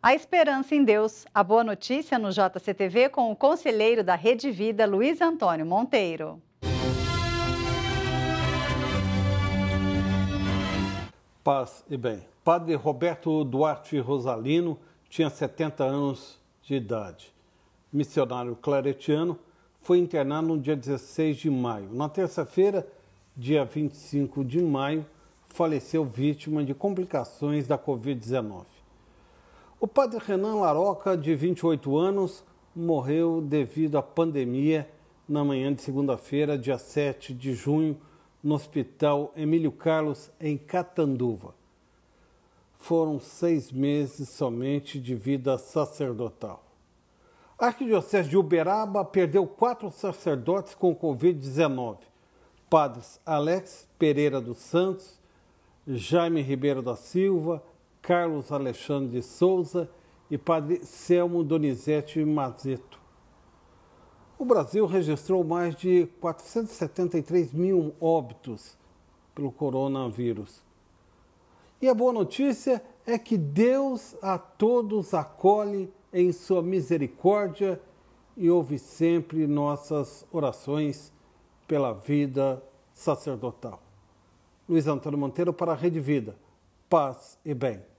A esperança em Deus, a boa notícia no JCTV com o conselheiro da Rede Vida, Luiz Antônio Monteiro. Paz e bem. Padre Roberto Duarte Rosalino tinha 70 anos de idade. Missionário claretiano, foi internado no dia 16 de maio. Na terça-feira, dia 25 de maio, faleceu vítima de complicações da Covid-19. O padre Renan Laroca, de 28 anos, morreu devido à pandemia na manhã de segunda-feira, dia 7 de junho, no Hospital Emílio Carlos, em Catanduva. Foram seis meses somente de vida sacerdotal. A Arquidiocese de Uberaba perdeu quatro sacerdotes com Covid-19. Padres Alex Pereira dos Santos, Jaime Ribeiro da Silva, Carlos Alexandre de Souza e Padre Selmo Donizete Mazeto. O Brasil registrou mais de 473 mil óbitos pelo coronavírus. E a boa notícia é que Deus a todos acolhe em sua misericórdia e ouve sempre nossas orações pela vida sacerdotal. Luiz Antônio Monteiro para a Rede Vida. Paz e bem.